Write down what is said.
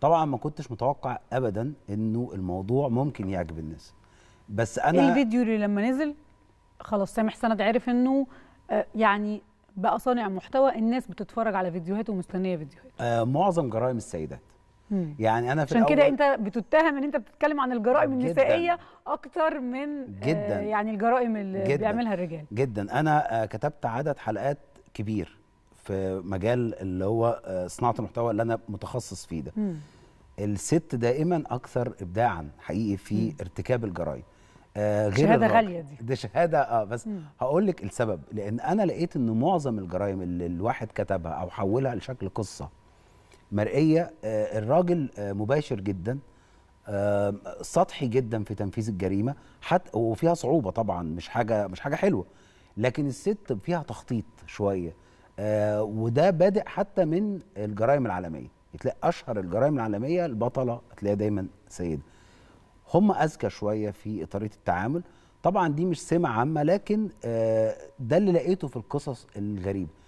طبعا ما كنتش متوقع ابدا انه الموضوع ممكن يعجب الناس بس انا الفيديو اللي لما نزل خلاص سامح سند عرف انه آه، يعني بقى صانع محتوى الناس بتتفرج على فيديوهاته ومستنيه فيديوهاته آه معظم جرائم السيدات يعني انا في عشان كده انت بتتهم ان انت بتتكلم عن الجرائم جداً. النسائيه اكتر من آه، جدا آه يعني الجرائم اللي جداً. بيعملها الرجال جدا انا آه كتبت عدد حلقات كبير في مجال اللي هو آه، صناعه المحتوى اللي انا متخصص فيه ده مم. الست دائما اكثر ابداعا حقيقي في مم. ارتكاب الجرائم آه غير شهاده غاليه دي ده شهاده اه بس هقول لك السبب لان انا لقيت ان معظم الجرائم اللي الواحد كتبها او حولها لشكل قصه مرئيه آه الراجل آه مباشر جدا آه سطحي جدا في تنفيذ الجريمه حتى وفيها صعوبه طبعا مش حاجه مش حاجه حلوه لكن الست فيها تخطيط شويه آه وده بادئ حتى من الجرائم العالميه تلاقي اشهر الجرائم العالميه البطله تلاقيها دايما سيده هم اذكى شويه في طريقه التعامل طبعا دي مش سمه عامه لكن آه ده اللي لقيته في القصص الغريبه